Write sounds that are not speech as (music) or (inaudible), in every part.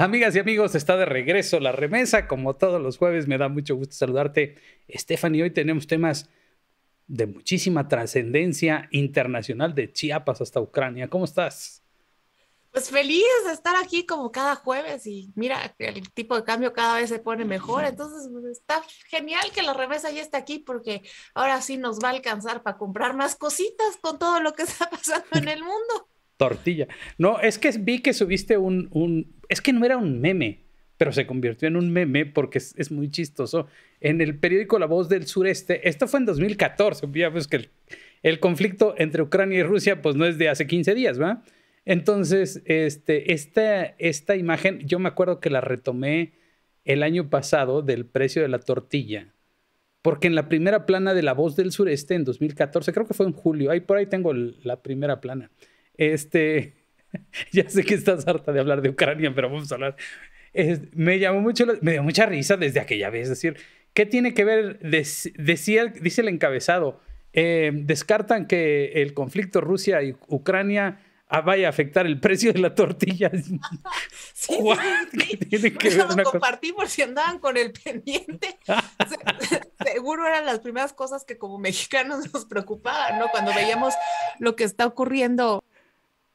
Amigas y amigos, está de regreso la remesa. Como todos los jueves, me da mucho gusto saludarte. Stephanie, hoy tenemos temas de muchísima trascendencia internacional de Chiapas hasta Ucrania. ¿Cómo estás? Pues feliz de estar aquí como cada jueves y mira, el tipo de cambio cada vez se pone mejor. Entonces, pues, está genial que la remesa ya esté aquí porque ahora sí nos va a alcanzar para comprar más cositas con todo lo que está (laughs) pasando en el mundo. Tortilla. No, es que vi que subiste un, Es que no era un meme, pero se convirtió en un meme porque es, muy chistoso. En el periódico La Voz del Sureste, esto fue en 2014, obviamente pues que el, conflicto entre Ucrania y Rusia pues no es de hace 15 días, ¿va? Entonces, este, esta, esta imagen, yo me acuerdo que la retomé el año pasado del precio de la tortilla porque en la primera plana de La Voz del Sureste en 2014, creo que fue en julio, ahí por ahí tengo la primera plana, este, (laughs) ya sé que estás harta de hablar de Ucrania, pero vamos a hablar. me llamó mucho, me dio mucha risa desde aquella vez. Es decir, ¿qué tiene que ver? decía, dice el encabezado, eh, descartan que el conflicto Rusia y Ucrania ah, vaya a afectar el precio de la tortilla. (laughs) Sí, sí, sí. Que lo compartí si andaban con el pendiente. (laughs) Seguro eran las primeras cosas que como mexicanos nos preocupaban, ¿no? Cuando veíamos lo que está ocurriendo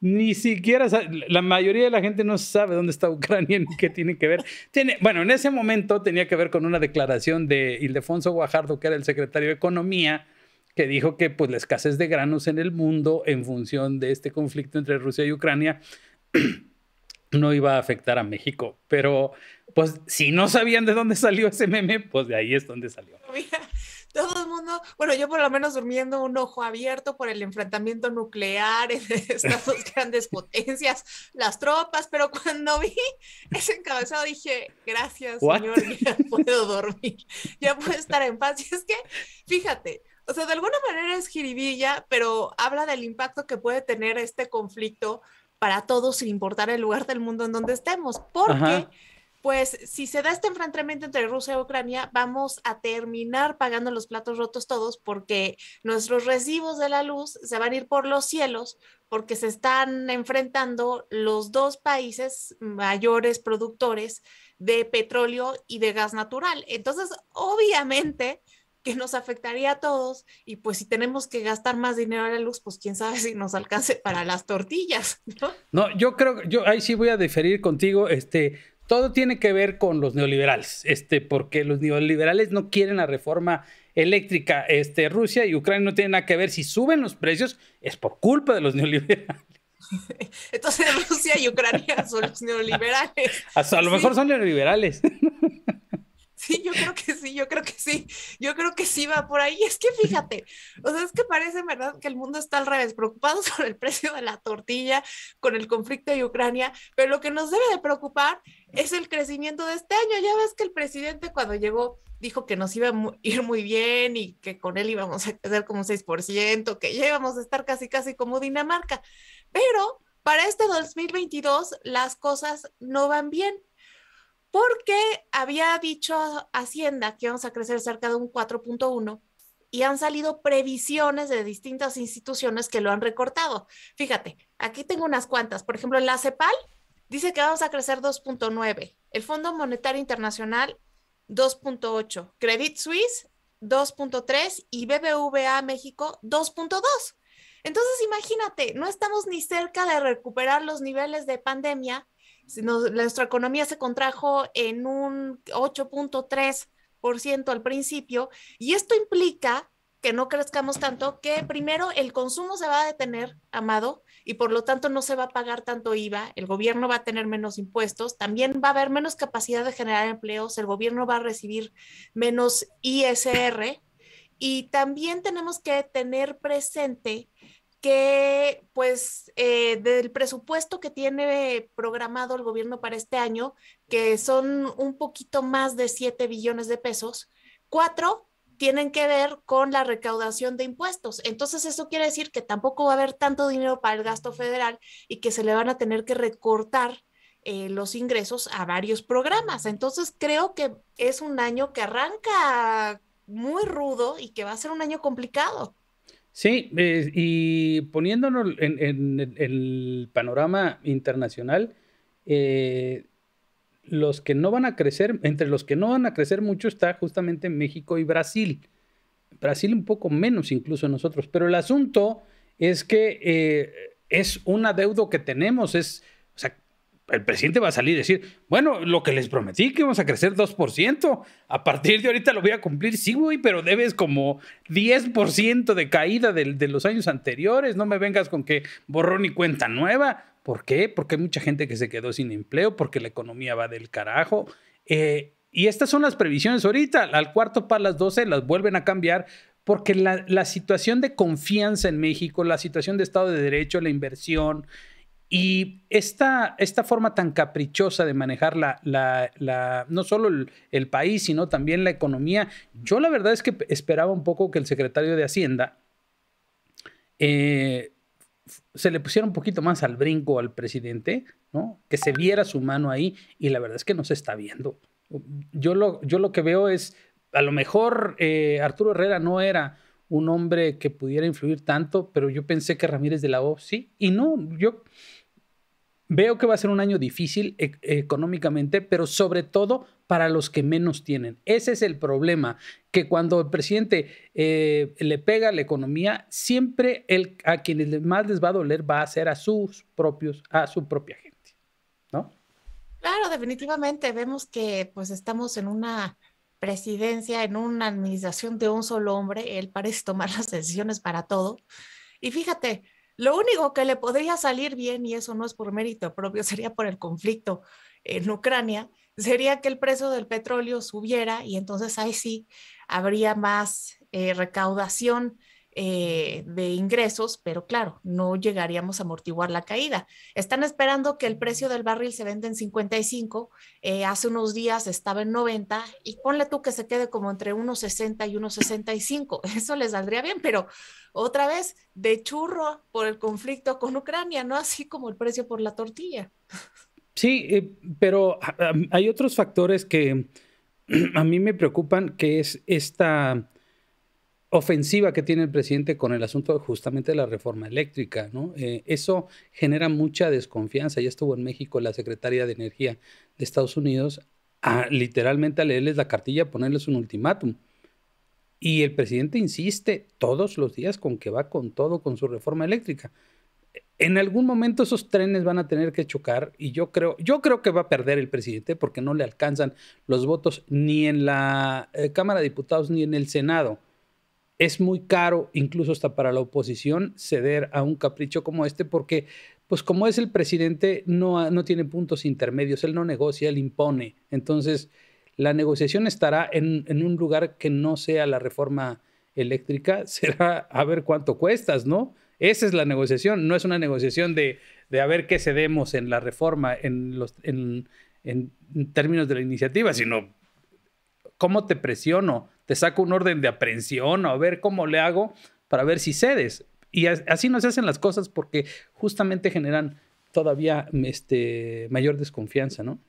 ni siquiera la mayoría de la gente no sabe dónde está Ucrania ni qué tiene que ver. Tiene, bueno, en ese momento tenía que ver con una declaración de Ildefonso Guajardo, que era el secretario de Economía, que dijo que pues la escasez de granos en el mundo en función de este conflicto entre Rusia y Ucrania (clears throat) no iba a afectar a México, pero pues si no sabían de dónde salió ese meme, pues de ahí es donde salió. Bueno, yo por lo menos durmiendo un ojo abierto por el enfrentamiento nuclear entre (laughs) estas dos grandes potencias, las tropas, pero cuando vi ese encabezado dije, gracias, señor, ya (laughs) puedo dormir, ya puedo estar en paz. Y es que, fíjate, o sea, de alguna manera es jiribilla, pero habla del impacto que puede tener este conflicto para todos sin importar el lugar del mundo en donde estemos, porque pues si se da este enfrentamiento entre Rusia y Ucrania, vamos a terminar pagando los platos rotos todos porque nuestros recibos de la luz se van a ir por los cielos porque se están enfrentando los dos países mayores productores de petróleo y de gas natural. Entonces, obviamente que nos afectaría a todos y pues si tenemos que gastar más dinero en la luz, pues quién sabe si nos alcance para las tortillas, ¿no? No, yo creo, yo ahí sí voy a diferir contigo, este, todo tiene que ver con los neoliberales, este, porque los neoliberales no quieren la reforma eléctrica. Este, Rusia y Ucrania no tienen nada que ver. Si suben los precios, es por culpa de los neoliberales. (laughs) Entonces Rusia y Ucrania son los neoliberales. (laughs) a lo mejor son neoliberales. Sí, yo creo que sí, yo creo que sí, yo creo que sí va por ahí. Es que fíjate, o sea, es que parece verdad que el mundo está al revés, preocupados (laughs) por el precio de la tortilla, con el conflicto de Ucrania, pero lo que nos debe de preocupar es el crecimiento de este año. Ya ves que el presidente cuando llegó dijo que nos iba a ir muy bien y que con él íbamos a hacer como un 6%, que ya íbamos a estar casi, casi como Dinamarca. Pero para este 2022 las cosas no van bien porque había dicho Hacienda que vamos a crecer cerca de un 4.1 y han salido previsiones de distintas instituciones que lo han recortado. Fíjate, aquí tengo unas cuantas. Por ejemplo, la CEPAL dice que vamos a crecer 2.9, el Fondo Monetario Internacional 2.8, Credit Suisse 2.3 y BBVA México 2.2. Entonces, imagínate, no estamos ni cerca de recuperar los niveles de pandemia nuestra economía se contrajo en un 8.3% al principio y esto implica que no crezcamos tanto, que primero el consumo se va a detener, Amado, y por lo tanto no se va a pagar tanto IVA, el gobierno va a tener menos impuestos, también va a haber menos capacidad de generar empleos, el gobierno va a recibir menos ISR y también tenemos que tener presente que pues eh, del presupuesto que tiene programado el gobierno para este año, que son un poquito más de 7 billones de pesos, cuatro tienen que ver con la recaudación de impuestos. Entonces, eso quiere decir que tampoco va a haber tanto dinero para el gasto federal y que se le van a tener que recortar eh, los ingresos a varios programas. Entonces, creo que es un año que arranca muy rudo y que va a ser un año complicado. Sí, y poniéndonos en, el panorama internacional, eh, los que no van a crecer, entre los que no van a crecer mucho está justamente México y Brasil. Brasil un poco menos incluso nosotros, pero el asunto es que eh, es un adeudo que tenemos, es, el presidente va a salir y decir, bueno, lo que les prometí que vamos a crecer 2%, a partir de ahorita lo voy a cumplir, sí, güey, pero debes como 10% de caída de, los años anteriores, no me vengas con que borrón y cuenta nueva. ¿Por qué? Porque hay mucha gente que se quedó sin empleo, porque la economía va del carajo. Eh, y estas son las previsiones ahorita, al cuarto para las 12 las vuelven a cambiar porque la, la situación de confianza en México, la situación de Estado de Derecho, la inversión, y esta, esta forma tan caprichosa de manejar la, no solo el, país, sino también la economía, yo la verdad es que esperaba un poco que el secretario de Hacienda eh, se le pusiera un poquito más al brinco al presidente, ¿no? que se viera su mano ahí y la verdad es que no se está viendo. Yo lo, yo lo que veo es, a lo mejor eh, Arturo Herrera no era un hombre que pudiera influir tanto, pero yo pensé que Ramírez de la O sí, y no, yo Veo que va a ser un año difícil e-, económicamente, pero sobre todo para los que menos tienen. Ese es el problema, que cuando el presidente eh, le pega la economía, siempre el, a quienes más les va a doler va a ser a sus propios, a su propia gente, ¿no? Claro, definitivamente vemos que pues estamos en una presidencia, en una administración de un solo hombre, él parece tomar (laughs) las decisiones para todo. Y fíjate, lo único que le podría salir bien, y eso no es por mérito propio, (laughs) sería por el conflicto en Ucrania, sería que el precio del petróleo subiera y entonces ahí sí habría más eh, recaudación eh, de ingresos, pero claro, no llegaríamos a amortiguar la caída. Están esperando que el precio del barril se venda en 55, eh, hace unos días estaba en 90 y ponle tú que se quede como entre 1,60 y 1,65, (laughs) eso les saldría bien, pero otra vez de churro por el conflicto con Ucrania, ¿no? Así como el precio por la tortilla. Sí, eh, pero hay otros factores que (clears throat) a mí me preocupan, que es esta ofensiva que tiene el presidente con el asunto justamente de la reforma eléctrica, ¿no? Eh, eso genera mucha desconfianza. Ya estuvo en México la secretaria de Energía de Estados Unidos a, literalmente a leerles la cartilla, a ponerles un ultimátum. Y el presidente insiste todos los días con que va con todo con su reforma eléctrica. En algún momento esos trenes van a tener que chocar y yo creo, yo creo que va a perder el presidente porque no le alcanzan los votos ni en la eh, Cámara de Diputados ni en el Senado es muy caro, incluso hasta para la oposición, ceder a un capricho como este, porque, pues como es el presidente, no, tiene puntos intermedios, él no negocia, él impone. Entonces, la negociación estará en, un lugar que no sea la reforma eléctrica, (laughs) será a ver cuánto cuestas, ¿no? Esa es la negociación, no es una negociación de, a ver qué cedemos en la reforma, en, los, en, en términos de la iniciativa, sino cómo te presiono te saco un orden de aprehensión o a ver cómo le hago para ver si cedes. Y así no se hacen las cosas porque justamente generan todavía este, mayor desconfianza, ¿no?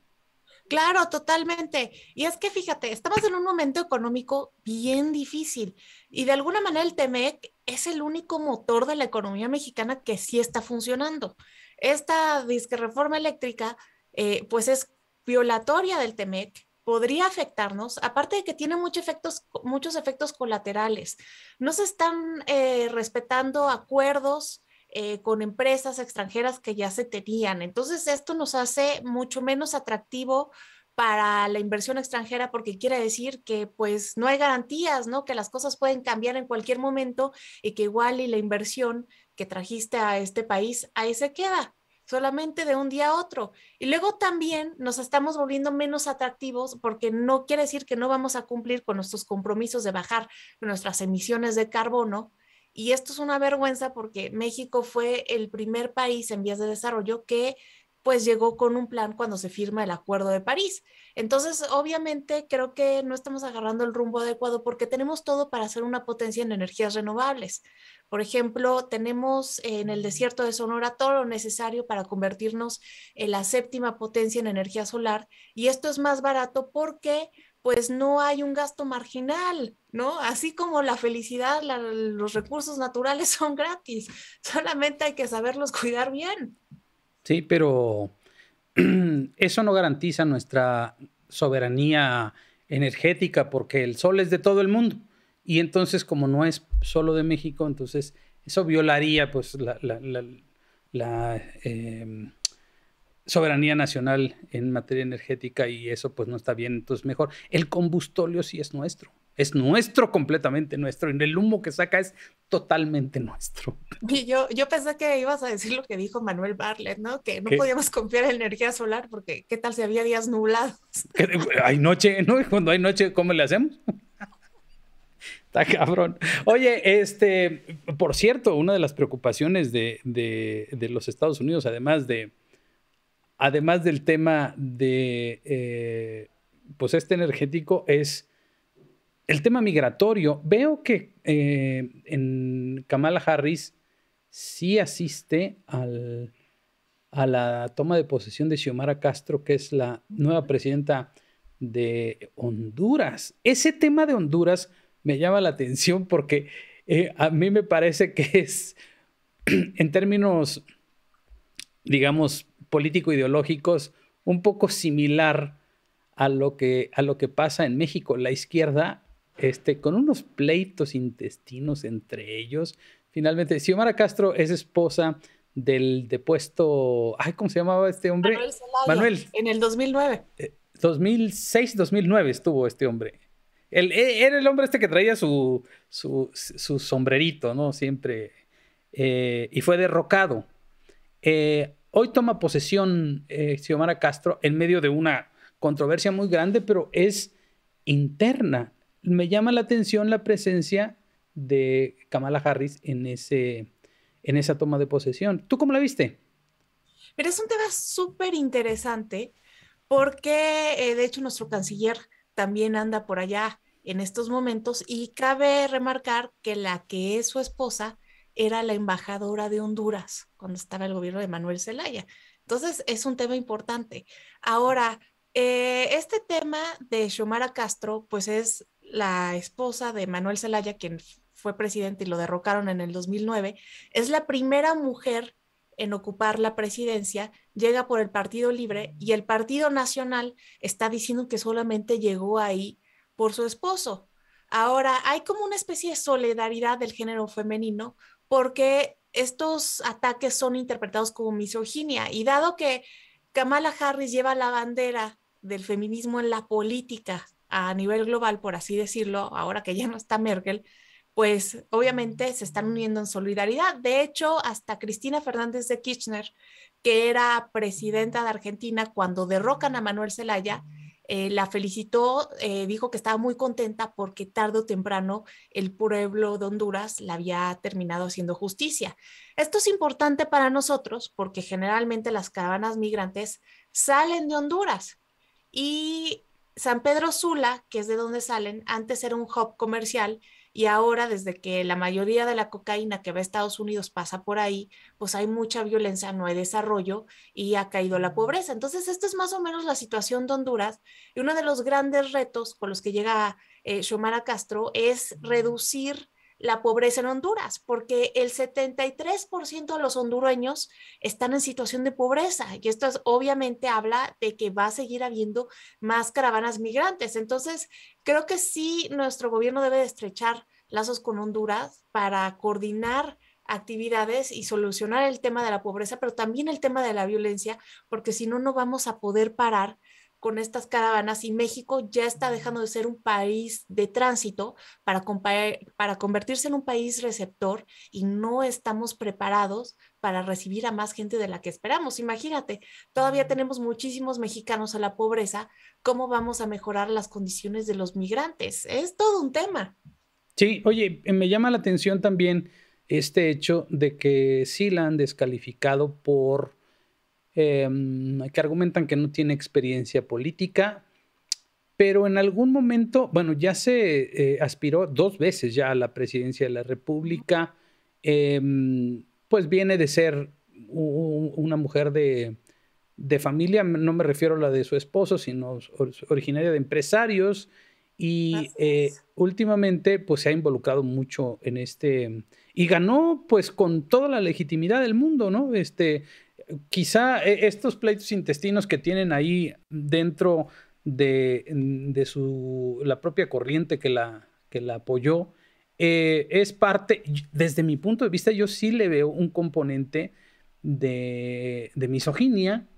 Claro, totalmente. Y es que fíjate, estamos en un momento económico bien difícil y de alguna manera el TEMEC es el único motor de la economía mexicana que sí está funcionando. Esta disque reforma eléctrica, eh, pues es violatoria del TEMEC, podría afectarnos, aparte de que tiene muchos efectos, muchos efectos colaterales. No se están eh, respetando acuerdos eh, con empresas extranjeras que ya se tenían. Entonces, esto nos hace mucho menos atractivo para la inversión extranjera porque quiere decir que pues no hay garantías, ¿no? Que las cosas pueden cambiar en cualquier momento y que igual y la inversión que trajiste a este país ahí se queda solamente de un día a otro. Y luego también nos estamos volviendo menos atractivos porque no quiere decir que no vamos a cumplir con nuestros compromisos de bajar nuestras emisiones de carbono. Y esto es una vergüenza porque México fue el primer país en vías de desarrollo que pues llegó con un plan cuando se firma el Acuerdo de París. Entonces, obviamente, creo que no estamos agarrando el rumbo adecuado porque tenemos todo para ser una potencia en energías renovables. Por ejemplo, tenemos en el desierto de Sonora todo lo necesario para convertirnos en la séptima potencia en energía solar y esto es más barato porque pues no hay un gasto marginal, ¿no? Así como la felicidad, los recursos naturales (laughs) son gratis, solamente hay que saberlos cuidar bien. ¿sí? Pero (clears throat) eso no garantiza nuestra soberanía energética porque el sol es de todo el mundo. Y entonces, como no es solo de México, entonces eso violaría pues la, em, soberanía nacional en materia energética y eso pues no está bien, entonces mejor. El combustóleo sí es nuestro es nuestro, completamente nuestro. Y el humo que saca es totalmente nuestro. Y yo, yo pensé que ibas a decir lo que dijo Manuel Barlet, ¿no? Que no podíamos confiar en la energía solar porque qué tal si había días nublados. Hay noche, ¿no? Cuando hay noche, ¿cómo le hacemos? Está cabrón. Oye, este, por cierto, una de las preocupaciones de, los Estados Unidos, además de, además del tema de, eh, pues este energético, es el tema migratorio, veo que eh, en Kamala Harris sí asiste a la toma de posesión de Xiomara Castro, que es la nueva presidenta de Honduras. Ese tema de Honduras me llama la atención porque eh, a mí me parece que es, (clears throat) en términos, digamos, político-ideológicos, un poco similar a lo, que, a lo que pasa en México. La izquierda este, con unos pleitos intestinos entre ellos. Finalmente, Xiomara Castro es esposa del depuesto, ay, ¿cómo se llamaba este hombre? Manuel. En el 2009. 2006, 2009 estuvo este hombre. Eh, era el hombre este que traía su, su, sombrerito, ¿no? Siempre. Eh, y fue derrocado. Eh, hoy toma posesión Xiomara Castro en medio de una controversia muy grande, pero es interna me llama la atención la presencia de Kamala Harris en, ese, en esa toma de posesión. ¿Tú cómo la viste? Pero es un tema súper interesante porque, eh, de hecho, nuestro canciller también anda por allá en estos momentos y cabe remarcar que la que es su esposa era la embajadora de Honduras cuando estaba el gobierno de Manuel Zelaya. Entonces, es un tema importante. Ahora, eh, este tema de Xiomara Castro, pues es la esposa de Manuel Zelaya, quien fue presidente y lo derrocaron en el 2009, es la primera mujer en ocupar la presidencia, llega por el Partido Libre y el Partido Nacional está diciendo que solamente llegó ahí por su esposo. Ahora, hay como una especie de solidaridad del género femenino porque estos ataques son interpretados como misoginia y dado que Kamala Harris lleva la bandera del feminismo en la política a nivel global, por así decirlo, ahora que ya no está Merkel, pues obviamente se están uniendo en solidaridad. De hecho, hasta Cristina Fernández de Kirchner, que era presidenta de Argentina cuando derrocan a Manuel Zelaya, eh, la felicitó, eh, dijo que estaba muy contenta porque tarde o temprano el pueblo de Honduras la había terminado haciendo justicia. Esto es importante para nosotros porque generalmente las caravanas migrantes salen de Honduras y San Pedro Sula, que es de donde salen, antes era un hub comercial y ahora desde que la mayoría de la cocaína que va a Estados Unidos pasa por ahí, pues hay mucha violencia, no hay desarrollo y ha caído la pobreza. Entonces, esta es más o menos la situación de Honduras y uno de los grandes retos con los que llega eh, Xiomara Castro es reducir la pobreza en Honduras, porque el 73% de los hondureños están en situación de pobreza y esto obviamente habla de que va a seguir habiendo más caravanas migrantes. Entonces, creo que sí, nuestro gobierno debe estrechar lazos con Honduras para coordinar actividades y solucionar el tema de la pobreza, pero también el tema de la violencia, porque si no, no vamos a poder parar con estas caravanas y México ya está dejando de ser un país de tránsito para, para convertirse en un país receptor y no estamos preparados para recibir a más gente de la que esperamos. Imagínate, todavía tenemos muchísimos mexicanos a la pobreza, ¿cómo vamos a mejorar las condiciones de los migrantes? Es todo un tema. Sí, oye, me llama la atención también este hecho de que sí la han descalificado por Em, que argumentan que no tiene experiencia política, pero en algún momento, bueno, ya se eh, aspiró dos veces ya a la presidencia de la República, em, pues viene de ser una mujer de, familia, no me refiero a la de su esposo, sino originaria de empresarios, y eh, últimamente pues se ha involucrado mucho en este y ganó pues con toda la legitimidad del mundo, ¿no? Este, quizá e-, estos pleitos intestinos que tienen ahí dentro de, la propia corriente que la, apoyó, eh, es parte, desde mi punto de vista, yo sí le veo un componente de, misoginia.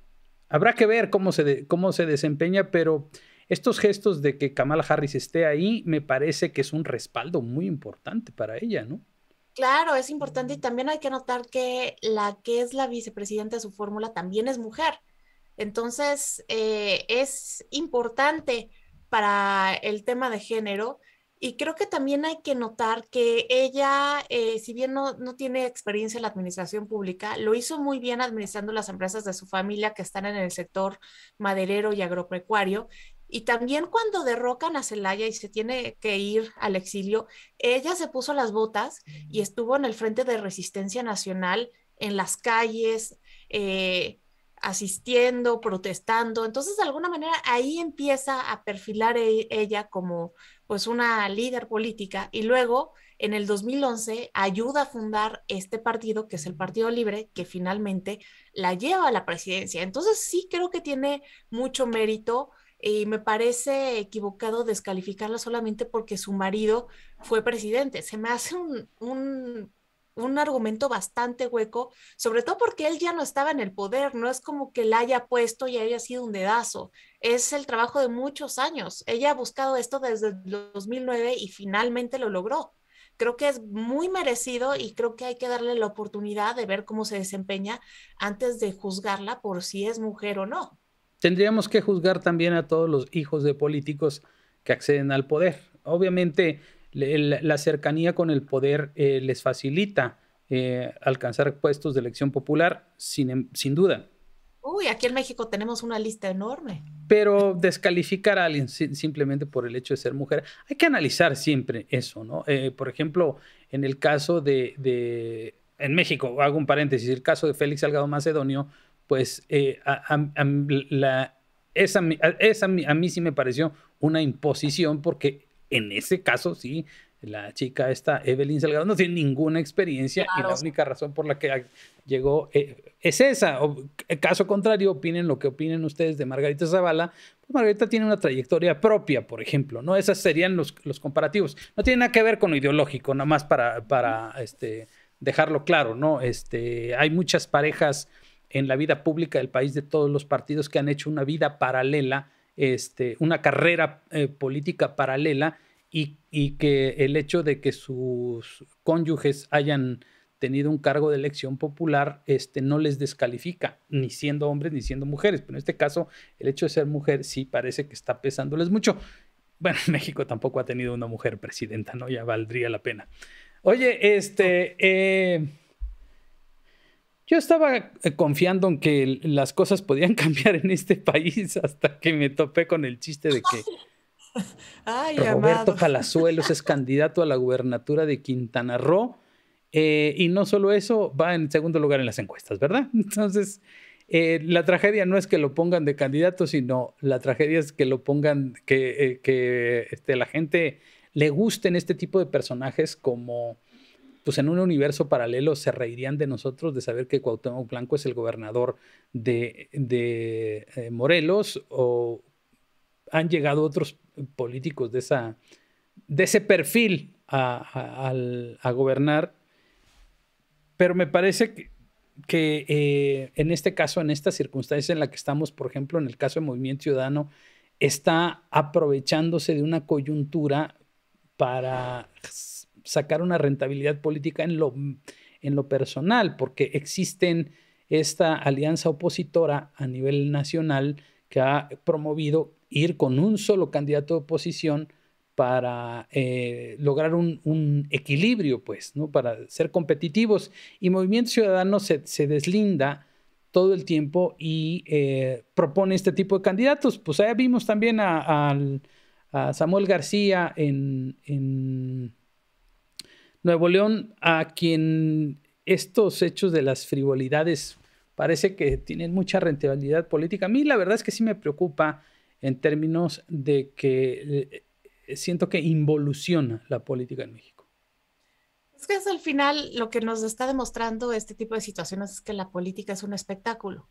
Habrá que ver cómo se, cómo se desempeña, pero estos gestos de que Kamala Harris esté ahí me parece que es un respaldo muy importante para ella, ¿no? Claro, es importante y también hay que notar que la que es la vicepresidenta de su fórmula también es mujer. Entonces, eh, es importante para el tema de género y creo que también hay que notar que ella, eh, si bien no, no, tiene experiencia en la administración pública, lo hizo muy bien administrando las empresas de su familia que están en el sector maderero y agropecuario y también cuando derrocan a Zelaya y se tiene que ir al exilio, ella se puso las botas y mm. estuvo en el Frente de Resistencia Nacional, en las calles, eh, asistiendo, protestando. Entonces, de alguna manera, ahí empieza a perfilar e-, ella como pues una líder política. Y luego, en el 2011, ayuda a fundar este partido, que es el mm. Partido Libre, que finalmente la lleva a la presidencia. Entonces, sí creo que tiene mucho mérito y me parece equivocado descalificarla solamente porque su marido fue presidente. Se me hace un, argumento bastante hueco, sobre todo porque él ya no estaba en el poder, no es como que la haya puesto y haya sido un dedazo. Es el trabajo de muchos años. Ella ha buscado esto desde 2009 y finalmente lo logró. Creo que es muy merecido y creo que hay que darle la oportunidad de ver cómo se desempeña antes de juzgarla por si es mujer o no. Tendríamos que juzgar también a todos los hijos de políticos que acceden al poder. Obviamente, la cercanía con el poder eh, les facilita eh, alcanzar puestos de elección popular, sin, em, sin duda. Uy, aquí en México tenemos una lista enorme. Pero descalificar a alguien simplemente por el hecho de ser mujer, hay que analizar siempre eso, ¿no? Eh, por ejemplo, en el caso de, de, en México, hago un paréntesis, el caso de Félix Salgado Macedonio, pues eh, a, la, esa, a mí sí me pareció una imposición porque en ese caso sí la chica esta, Evelyn Salgado, no tiene ninguna experiencia y la única razón por la que llegó eh, es esa. O, eh, caso contrario, opinen lo que opinen ustedes de Margarita Zavala. Pues Margarita tiene una trayectoria propia, por ejemplo, ¿no? Esos serían los, los comparativos. No tiene nada que ver con lo ideológico, nada más para, para este, dejarlo claro, ¿no? Este, hay muchas parejas en la vida pública del país de todos los partidos que han hecho una vida paralela, este, una carrera eh, política paralela y, que el hecho de que sus cónyuges hayan tenido un cargo de elección popular este, no les descalifica, ni siendo hombres ni siendo mujeres. Pero en este caso, el hecho de ser mujer sí parece que está pesándoles mucho. Bueno, (laughs) México tampoco ha tenido una mujer presidenta, ¿no? Ya valdría la pena. Oye, este... Eh, yo estaba eh, confiando en que las cosas podían (laughs) cambiar en este país hasta que me topé con el chiste de que (laughs) Ay, Roberto Palazuelos es (laughs) candidato a la gubernatura de Quintana Roo. Eh, y no solo eso, va en segundo lugar en las encuestas, ¿verdad? Entonces, eh, la tragedia no es que lo pongan de candidato, sino la tragedia es que lo pongan, que, este, la gente le gusten este tipo de personajes como pues en un universo paralelo se reirían de nosotros de saber que Cuauhtémoc Blanco es el gobernador de, eh, Morelos o han llegado otros políticos de, esa, de ese perfil a, gobernar. Pero me parece que, eh, en este caso, en estas circunstancias en la que estamos, por ejemplo, en el caso de Movimiento Ciudadano, está aprovechándose de una coyuntura para sacar una rentabilidad política en lo, en lo personal, porque existen esta alianza opositora a nivel nacional que ha promovido ir con un solo candidato de oposición para eh, lograr un, equilibrio, pues, ¿no? Para ser competitivos. Y Movimiento Ciudadano se, deslinda todo el tiempo y eh, propone este tipo de candidatos. Pues ahí vimos también a, Samuel García en Nuevo León, a quien estos hechos de las frivolidades parece que tienen mucha rentabilidad política. A mí la verdad es que sí me preocupa en términos de que eh, siento que involuciona la política en México. Es que al final lo que nos está demostrando este tipo de situaciones es que la política es un espectáculo.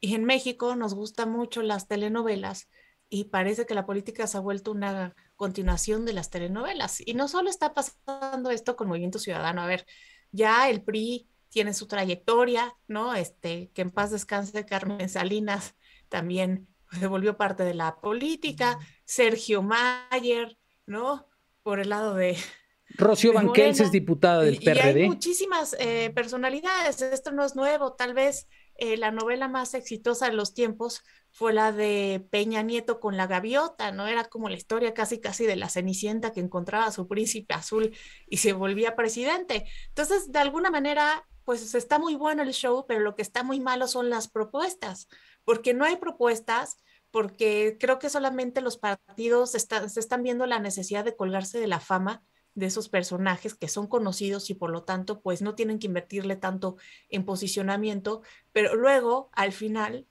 Y en México nos gustan mucho las telenovelas y parece que la política se ha vuelto una continuación de las telenovelas. Y no solo está pasando esto con Movimiento Ciudadano, a ver, ya el PRI tiene su trayectoria, ¿no? Este, que en paz descanse Carmen Salinas también se volvió parte de la política, Sergio Mayer, ¿no? Por el lado de... Rocío Banquels es diputada del PRD. hay muchísimas eh, personalidades, esto no es nuevo, tal vez eh, la novela más exitosa de los tiempos fue la de Peña Nieto con la gaviota, ¿no? Era como la historia casi casi de la Cenicienta que encontraba a su príncipe azul y se volvía presidente. Entonces, de alguna manera, pues está muy bueno el show, pero lo que está muy malo son las propuestas, porque no hay propuestas, porque creo que solamente los partidos se están viendo la necesidad de colgarse de la fama de esos personajes que son conocidos y por lo tanto pues no tienen que invertirle tanto en posicionamiento, pero luego al final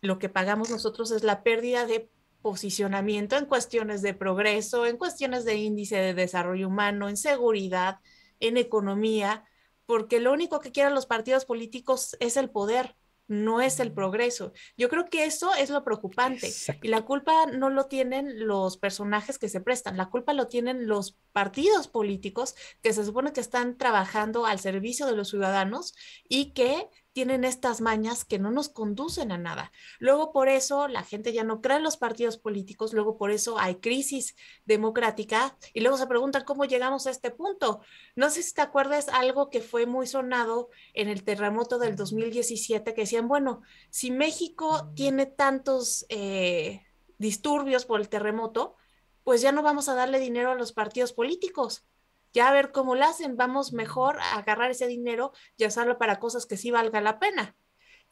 lo que pagamos nosotros es la pérdida de posicionamiento en cuestiones de progreso, en cuestiones de índice de desarrollo humano, en seguridad, en economía, porque lo único que quieren los partidos políticos es el poder no es el progreso. Yo creo que eso es lo preocupante. Y la culpa no lo tienen los personajes que se prestan, la culpa lo tienen los partidos políticos que se supone que están trabajando al servicio de los ciudadanos y que tienen estas mañas que no nos conducen a nada. Luego por eso la gente ya no cree en los partidos políticos, luego por eso hay crisis democrática y luego se preguntan cómo llegamos a este punto. No sé si te acuerdas algo que fue muy sonado en el terremoto del 2017 que decían, bueno, si México tiene tantos eh, disturbios por el terremoto, pues ya no vamos a darle dinero a los partidos políticos ya a ver cómo lo hacen, vamos mejor a agarrar ese dinero y usarlo para cosas que sí valga la pena.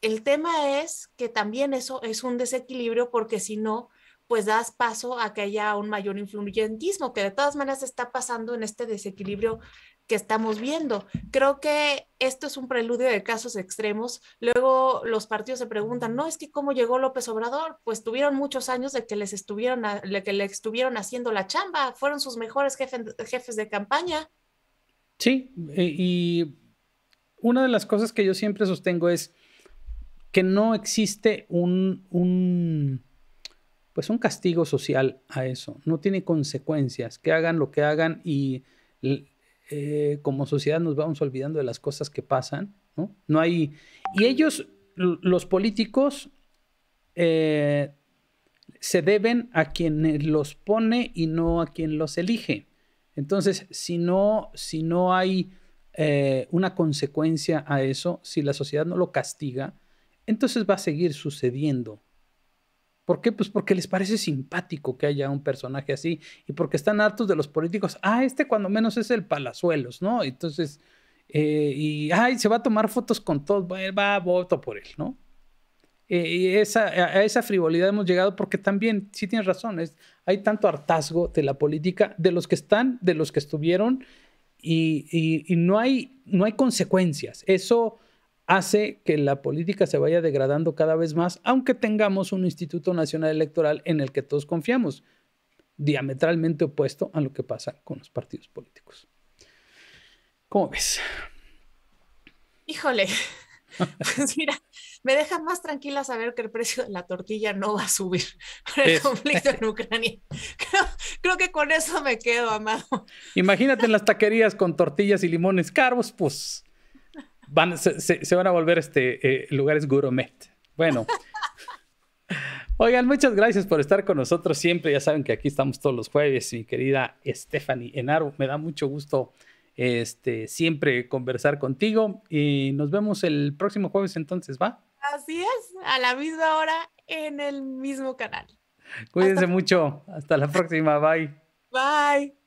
El tema es que también eso es un desequilibrio porque si no, pues das paso a que haya un mayor influyentismo, que de todas maneras está pasando en este desequilibrio estamos viendo. Creo que esto es un preludio de casos extremos. Luego los partidos se preguntan, no, es que cómo llegó López Obrador, pues tuvieron muchos años de que les estuvieron, de que le estuvieron haciendo la chamba, fueron sus mejores jefes de campaña. Sí, eh, y una de las cosas que yo siempre sostengo es que no existe un, un pues un castigo social a eso, no tiene consecuencias, que hagan lo que hagan y eh, como sociedad nos vamos olvidando de las cosas que pasan, ¿no? hay... Y ellos, los políticos, eh, se deben a quien los pone y no a quien los elige. Entonces, si no, si no hay eh, una consecuencia a eso, si la sociedad no lo castiga, entonces va a seguir sucediendo. ¿Por qué? Pues porque les parece simpático que haya un personaje así y porque están hartos de los políticos. Ah, este cuando menos es el palazuelos, ¿no? Entonces, eh, y, ay, se va a tomar fotos con todos, va, a voto por él, ¿no? Eh, y esa, a esa frivolidad hemos llegado porque también, sí tienes razón, hay tanto hartazgo de la política, de los que están, de los que estuvieron, y, y, y no, hay, no hay consecuencias. Eso hace que la política se vaya degradando cada vez más, aunque tengamos un Instituto Nacional Electoral en el que todos confiamos, diametralmente opuesto a lo que pasa con los partidos políticos. ¿Cómo ves? Híjole, (laughs) pues mira, me deja más tranquila saber que el precio de la tortilla no va a subir por el conflicto en Ucrania. Creo, creo, que con eso me quedo, amado. Imagínate en las taquerías con tortillas y limones caros, pues van, se, se, van a volver este, eh, lugares gourmet. Bueno. (laughs) Oigan, muchas gracias por estar con nosotros siempre. Ya saben que aquí estamos todos los jueves. Mi querida Stephanie Enaro, me da mucho gusto este, siempre conversar contigo. Y nos vemos el próximo jueves entonces, ¿va? Así es, a la misma hora en el mismo canal. Cuídense mucho. Hasta la próxima. Bye. Bye.